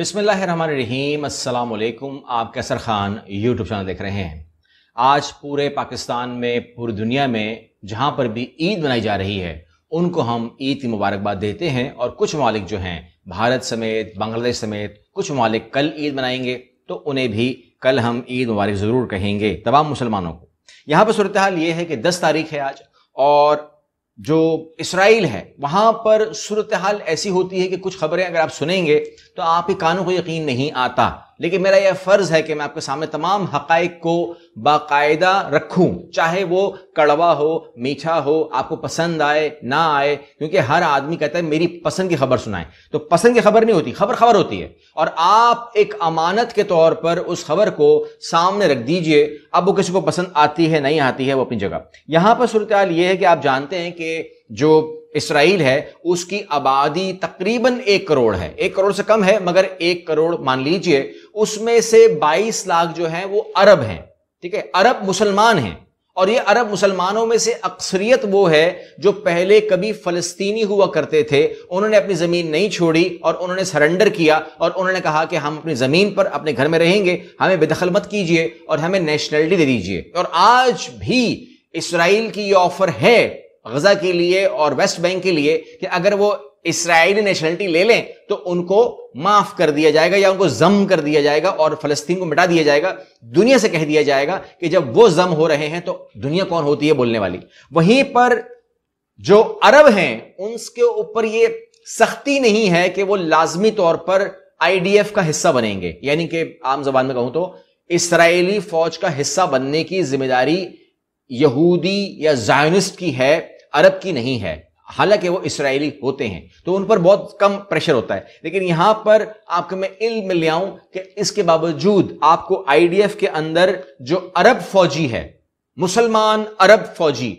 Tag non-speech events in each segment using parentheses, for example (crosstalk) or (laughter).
अस्सलाम अल्लाम आप कैसर ख़ान यूट्यूब चैनल देख रहे हैं आज पूरे पाकिस्तान में पूरी दुनिया में जहाँ पर भी ईद मनाई जा रही है उनको हम ईद की मुबारकबाद देते हैं और कुछ मालिक जो हैं भारत समेत बांग्लादेश समेत कुछ मालिक कल ईद मनाएंगे तो उन्हें भी कल हम ईद मुबारक ज़रूर कहेंगे तमाम मुसलमानों को यहाँ पर सूरत हाल ये है कि दस तारीख है आज और जो इसराइल है वहाँ पर सूरत हाल ऐसी होती है कि कुछ खबरें अगर आप सुनेंगे तो आपके कानों को यकीन नहीं आता लेकिन मेरा यह फ़र्ज़ है कि मैं आपके सामने तमाम हक़ को बाकायदा रखूं चाहे वो कड़वा हो मीठा हो आपको पसंद आए ना आए क्योंकि हर आदमी कहता है मेरी पसंद की खबर सुनाएं तो पसंद की खबर नहीं होती खबर खबर होती है और आप एक अमानत के तौर पर उस खबर को सामने रख दीजिए अब वो किसी को पसंद आती है नहीं आती है वो अपनी जगह यहां पर सूरत यह है कि आप जानते हैं कि जो इसराइल है उसकी आबादी तकरीबन एक करोड़ है एक करोड़ से कम है मगर एक करोड़ मान लीजिए उसमें से 22 लाख जो है वो अरब हैं ठीक है अरब मुसलमान हैं और ये अरब मुसलमानों में से अक्सरियत वो है जो पहले कभी फलस्तीनी हुआ करते थे उन्होंने अपनी ज़मीन नहीं छोड़ी और उन्होंने सरेंडर किया और उन्होंने कहा कि हम अपनी ज़मीन पर अपने घर में रहेंगे हमें बेदखल मत कीजिए और हमें नेशनलिटी दे दीजिए और आज भी इसराइल की ये ऑफर है गजा के लिए और वेस्ट बैंक के लिए कि अगर वो इसराइली नेशनलिटी ले लें तो उनको माफ कर दिया जाएगा या उनको जम कर दिया जाएगा और फलस्तीन को मिटा दिया जाएगा दुनिया से कह दिया जाएगा कि जब वो जम हो रहे हैं तो दुनिया कौन होती है बोलने वाली वहीं पर जो अरब हैं उनके ऊपर ये सख्ती नहीं है कि वो लाजमी तौर पर आईडीएफ का हिस्सा बनेंगे यानी कि आम जबान में कहूं तो इसराइली फौज का हिस्सा बनने की जिम्मेदारी यहूदी या जायनिस्ट की है अरब की नहीं है हालांकि वो इसराइली होते हैं तो उन पर बहुत कम प्रेशर होता है लेकिन यहां पर आपको मैं इल्म ले आऊं कि इसके बावजूद आपको आईडीएफ के अंदर जो अरब फौजी है मुसलमान अरब फौजी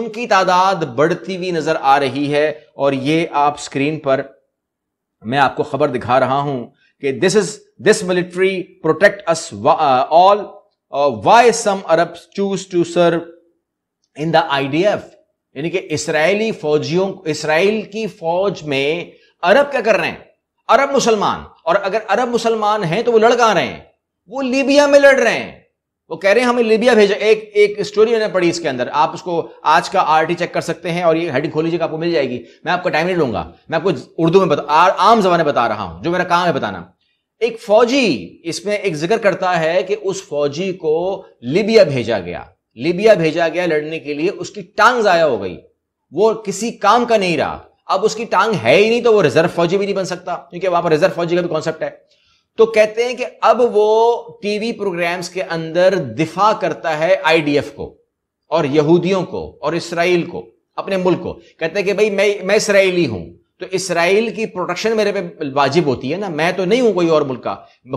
उनकी तादाद बढ़ती हुई नजर आ रही है और ये आप स्क्रीन पर मैं आपको खबर दिखा रहा हूं कि this is this military protect us all why some Arab choose to serve in the IDF यानी कि इसराइली फौजियों इसराइल की फौज में अरब क्या कर रहे हैं अरब मुसलमान और अगर अरब मुसलमान हैं तो वो लड़ रहे हैं वो लीबिया में लड़ रहे हैं वो कह रहे हैं हमें लीबिया भेजा एक एक स्टोरी मैंने पढ़ी इसके अंदर आप उसको आज का आर टी चेक कर सकते हैं और ये हेडिंग खोल लीजिएगा आपको मिल जाएगी मैं आपका टाइम नहीं लूंगा मैं आपको उर्दू में बता आम जमाने बता रहा हूं जो मेरा काम है बताना एक फौजी इसमें एक जिक्र करता है कि उस फौजी को लिबिया भेजा गया लिबिया भेजा गया लड़ने के लिए उसकी टांग जाया हो गई वो किसी काम का नहीं रहा अब उसकी टांग है ही नहीं तो वो रिजर्व फौजी भी नहीं बन सकता क्योंकि वहां पर रिजर्व फौजी का भी कॉन्सेप्ट है तो कहते हैं कि अब वो टीवी प्रोग्राम्स के अंदर दिफा करता है आईडीएफ को और यहूदियों को और इसराइल को अपने मुल्क को कहते हैं कि भाई मैं मैं इसराइली हूं तो इसराइल की प्रोटेक्शन मेरे पे वाजिब होती है ना मैं तो नहीं हूं कोई और मुल्क का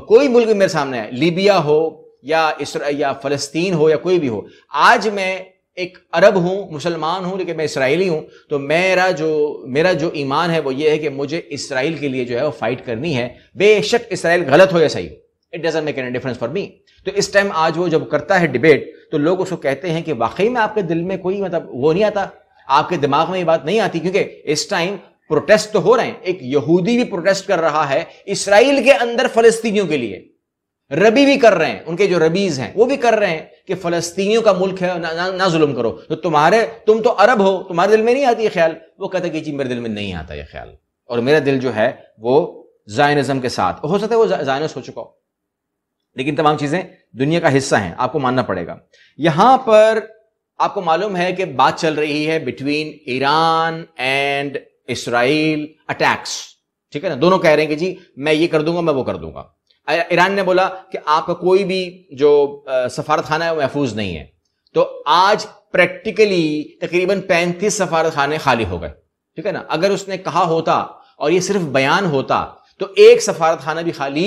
कोई मुल्क मेरे सामने है लीबिया हो या इसरा या फ़लस्तीन हो या कोई भी हो आज मैं एक अरब हूँ मुसलमान हूँ लेकिन मैं इसराइली हूँ तो मेरा जो मेरा जो ईमान है वो ये है कि मुझे इसराइल के लिए जो है वो फाइट करनी है बेशक इसराइल गलत हो या सही हो it doesn't make an difference for me तो इस टाइम आज वो जब करता है डिबेट तो लोग उसको कहते हैं कि वाकई में आपके दिल में कोई मतलब वो नहीं आता आपके दिमाग में ये बात नहीं आती क्योंकि इस टाइम प्रोटेस्ट तो हो रहे हैं एक यहूदी भी प्रोटेस्ट कर रहा है इसराइल के अंदर फलस्तीनियों के लिए रबी भी कर रहे हैं उनके जो रबीज हैं वो भी कर रहे हैं कि फलस्तीनियों का मुल्क है ना, ना, ना जुल्म करो तो तुम्हारे तुम तो अरब हो तुम्हारे दिल में नहीं आती ये ख्याल वो कहते कि जी मेरे दिल में नहीं आता ये ख्याल और मेरा दिल जो है वो जायनिज्म के साथ हो सकता है वो जायनस हो चुका हो लेकिन तमाम चीजें दुनिया का हिस्सा हैं आपको मानना पड़ेगा यहां पर आपको मालूम है कि बात चल रही है between Iran and Israel attacks ठीक है ना दोनों कह रहे हैं कि जी मैं ये कर दूंगा मैं वो कर दूंगा ईरान ने बोला कि आपका कोई भी जो सफारत खाना है वो महफूज नहीं है तो आज प्रैक्टिकली तकरीबन पैंतीस सफारत खाने खाली हो गए ठीक है ना अगर उसने कहा होता और ये सिर्फ बयान होता तो एक सफारत खाना भी खाली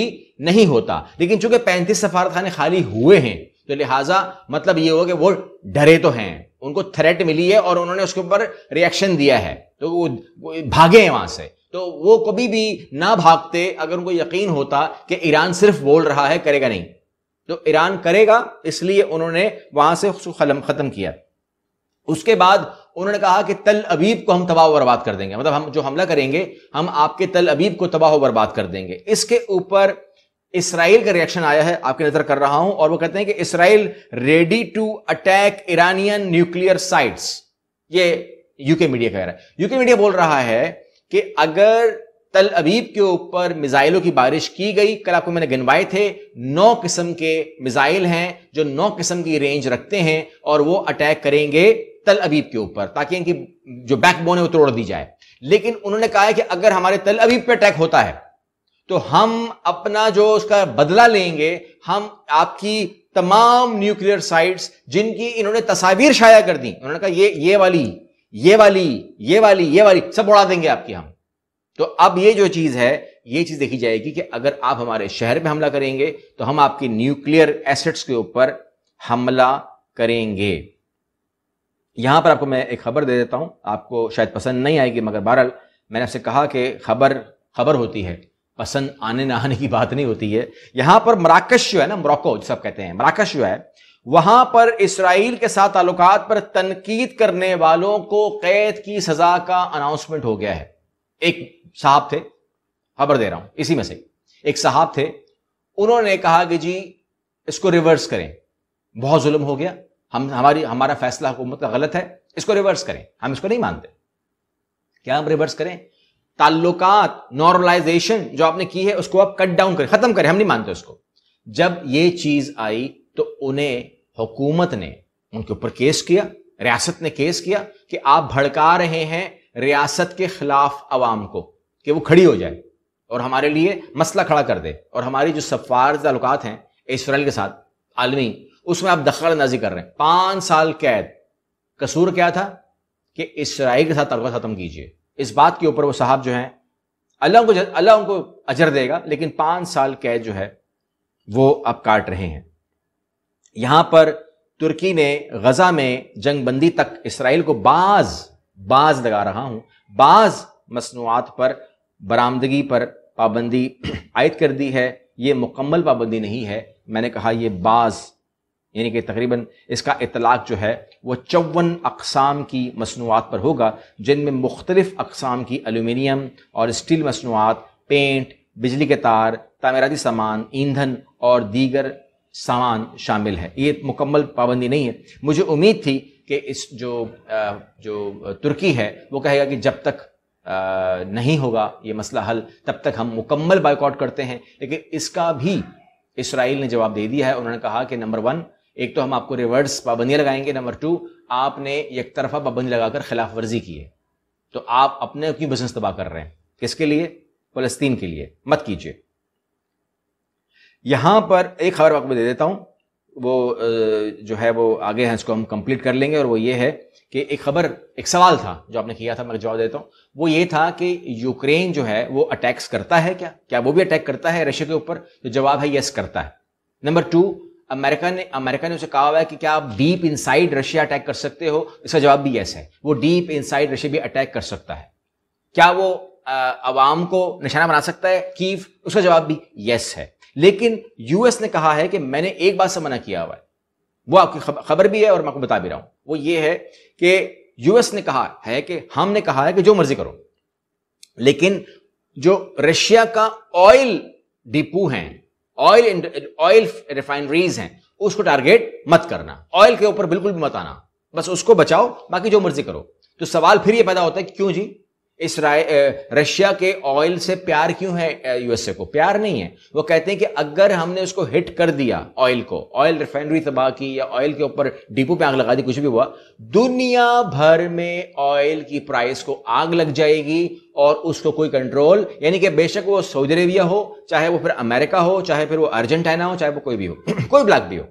नहीं होता लेकिन चूंकि पैंतीस सफारत खाने खाली हुए हैं तो लिहाजा मतलब ये हो कि वो डरे तो हैं उनको थ्रेट मिली है और उन्होंने उसके ऊपर रिएक्शन दिया है तो वो भागे हैं वहां से तो वो कभी भी ना भागते अगर उनको यकीन होता कि ईरान सिर्फ बोल रहा है करेगा नहीं तो ईरान करेगा इसलिए उन्होंने वहां से खलम खत्म किया उसके बाद उन्होंने कहा कि तल अबीब को हम तबाह बर्बाद कर देंगे मतलब हम जो हमला करेंगे हम आपके तल अबीब को तबाह बर्बाद कर देंगे इसके ऊपर इसराइल का रिएक्शन आया है आपकी नजर कर रहा हूं और वो कहते हैं कि Israel ready to attack Iranian nuclear sites ये यूके मीडिया कह रहा है यूके मीडिया बोल रहा है कि अगर तल अबीब के ऊपर मिसाइलों की बारिश की गई कल आपको मैंने गिनवाए थे नौ किस्म के मिसाइल हैं जो नौ किस्म की रेंज रखते हैं और वो अटैक करेंगे तल अबीब के ऊपर ताकि इनकी जो बैकबोन है वो तोड़ दी जाए लेकिन उन्होंने कहा है कि अगर हमारे तल अबीब पे अटैक होता है तो हम अपना जो उसका बदला लेंगे हम आपकी तमाम न्यूक्लियर साइट्स जिनकी इन्होंने तस्वीर शाया कर दी उन्होंने कहा ये ये वाली ये वाली ये वाली ये वाली सब उड़ा देंगे आपकी हम तो अब ये जो चीज है ये चीज देखी जाएगी कि अगर आप हमारे शहर पे हमला करेंगे तो हम आपकी न्यूक्लियर एसेट्स के ऊपर हमला करेंगे यहां पर आपको मैं एक खबर दे देता हूं आपको शायद पसंद नहीं आएगी मगर बहरहाल मैंने आपसे कहा कि खबर खबर होती है पसंद आने नहाने आने की बात नहीं होती है यहां पर मराकश जो है ना मोरक्को सब कहते हैं मराकश जो है वहां पर इसराइल के साथ तालुकात पर तनकीद करने वालों को कैद की सजा का अनाउंसमेंट हो गया है एक साहब थे खबर दे रहा हूं इसी में से एक साहब थे उन्होंने कहा कि जी इसको रिवर्स करें बहुत जुल्म हो गया हम हमारी हमारा फैसला हुकूमत का गलत है इसको रिवर्स करें हम इसको नहीं मानते क्या हम रिवर्स करें ताल्लुकात नॉर्मलाइजेशन जो आपने की है उसको आप कट डाउन करें खत्म करें हम नहीं मानते उसको जब ये चीज आई तो उन्हें हुकूमत ने उनके ऊपर केस किया रियासत ने केस किया कि आप भड़का रहे हैं रियासत के खिलाफ आवाम को कि वो खड़ी हो जाए और हमारे लिए मसला खड़ा कर दे और हमारी जो सफार तलुकात हैं इसराइल के साथ आलमी उसमें आप दखल अंदाजी कर रहे हैं पांच साल कैद कसूर क्या था कि इसराइल के साथ तलुका खत्म कीजिए इस बात के ऊपर वो साहब जो हैं अल्लाह उनको अल्लाह उनको अजर देगा लेकिन पांच साल कैद जो है वो अब काट रहे हैं यहां पर तुर्की ने गजा में जंगबंदी तक इसराइल को बाज बाज लगा रहा हूं बाज मसनुआत पर बरामदगी पर पाबंदी (clears throat) आयद कर दी है ये मुकम्मल पाबंदी नहीं है मैंने कहा यह बाज़ यानी कि तकरीबन इसका इतलाक़ जो है वह चौवन अकसाम की मसनूआत पर होगा जिनमें मुख्तलिफ़ अकसाम की अलूमिनियम और स्टील मसनूआत पेंट बिजली के तार तामीराती सामान ईंधन और दीगर सामान शामिल है ये मुकम्मल पाबंदी नहीं है मुझे उम्मीद थी कि इस जो जो तुर्की है वो कहेगा कि जब तक नहीं होगा ये मसला हल तब तक हम मुकम्मल बाइकआउट करते हैं लेकिन इसका भी इसराइल ने जवाब दे दिया है उन्होंने कहा कि नंबर वन एक तो हम आपको रिवर्स पाबंदियां लगाएंगे नंबर टू आपने एक तरफा पाबंदी लगाकर खिलाफ वर्जी की है तो आप अपने क्यों बिजनेस तबाह कर रहे हैं किसके लिए फलस्तीन के लिए मत कीजिए यहां पर एक खबर आपको दे देता हूं वो जो है वो आगे है इसको हम कंप्लीट कर लेंगे और वो ये है कि एक खबर एक सवाल था जो आपने किया था मैं जवाब देता हूं वो ये था कि यूक्रेन जो है वो अटैक्स करता है क्या क्या वो भी अटैक करता है रशिया के ऊपर तो जवाब है यस करता है नंबर टू अमेरिका ने अमेरिका ने उसे कहा हुआ है कि क्या आप डीप इनसाइड रशिया अटैक कर सकते हो इसका जवाब भी यस है वो डीप इनसाइड रशिया भी अटैक कर सकता है क्या वो आवाम को निशाना बना सकता है कीव उसका जवाब भी यस है लेकिन यूएस ने कहा है कि मैंने एक बात से मना किया हुआ है वो आपकी खबर भी है और मैं आपको बता भी रहा हूं वो ये है कि यूएस ने कहा है कि हमने कहा है कि जो मर्जी करो लेकिन जो रशिया का ऑयल डिपो है ऑयल ऑयल रिफाइनरीज हैं उसको टारगेट मत करना ऑयल के ऊपर बिल्कुल भी मत आना बस उसको बचाओ बाकी जो मर्जी करो तो सवाल फिर ये पैदा होता है क्यों जी इसराइल रशिया के ऑयल से प्यार क्यों है यूएसए को प्यार नहीं है वो कहते हैं कि अगर हमने उसको हिट कर दिया ऑयल को ऑयल रिफाइनरी तबाह की या ऑयल के ऊपर डिपो पे आग लगा दी कुछ भी हुआ दुनिया भर में ऑयल की प्राइस को आग लग जाएगी और उसको कोई कंट्रोल यानी कि बेशक वो सऊदी अरेबिया हो चाहे वो फिर अमेरिका हो चाहे फिर वो अर्जेंटाइना हो चाहे वो कोई भी हो (clears throat) कोई ब्लैक भी हो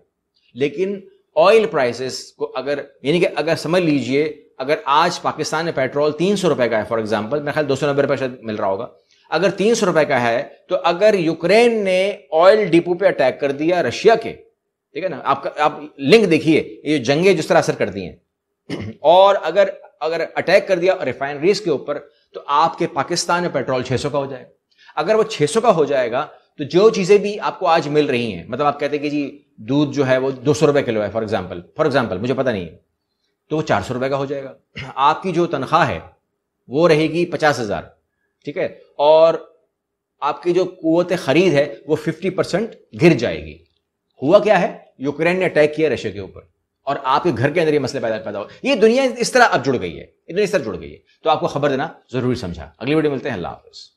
लेकिन ऑयल प्राइसेस को अगर यानी कि अगर समझ लीजिए अगर आज पाकिस्तान में पेट्रोल तीन सौ रुपए का है फॉर एग्जाम्पल मेरे ख्याल दो सौ नब्बे रुपए शायद मिल रहा होगा अगर तीन सौ रुपए का है तो अगर यूक्रेन ने ऑयल डिपो पे अटैक कर दिया रशिया के ठीक है ना आपका आप लिंक देखिए ये जंगे जिस तरह असर करती हैं (clears throat) और अगर अगर अटैक कर दिया रिफाइनरीज के ऊपर तो आपके पाकिस्तान में पेट्रोल सौ का हो जाएगा अगर वो सौ का हो जाएगा तो जो चीज़ें भी आपको आज मिल रही हैं मतलब आप कहते हैं कि जी दूध जो है वो दो सौ रुपए किलो है फॉर एग्जाम्पल फॉर एग्जाम्पल मुझे पता नहीं है तो वो चार सौ रुपए का हो जाएगा (clears throat) आपकी जो तनख्वाह है वो रहेगी पचास हज़ार ठीक है और आपकी जो कुत खरीद है वो फिफ्टी परसेंट गिर जाएगी हुआ क्या है यूक्रेन ने अटैक किया रशिया के ऊपर और आपके घर के अंदर ये मसले पैदा पैदा हो ये दुनिया इस तरह अब जुड़ गई है इतनी इस तरह जुड़ गई है तो आपको खबर देना जरूरी समझा अगली वीडियो मिलते हैं अल्लाह हाफिज़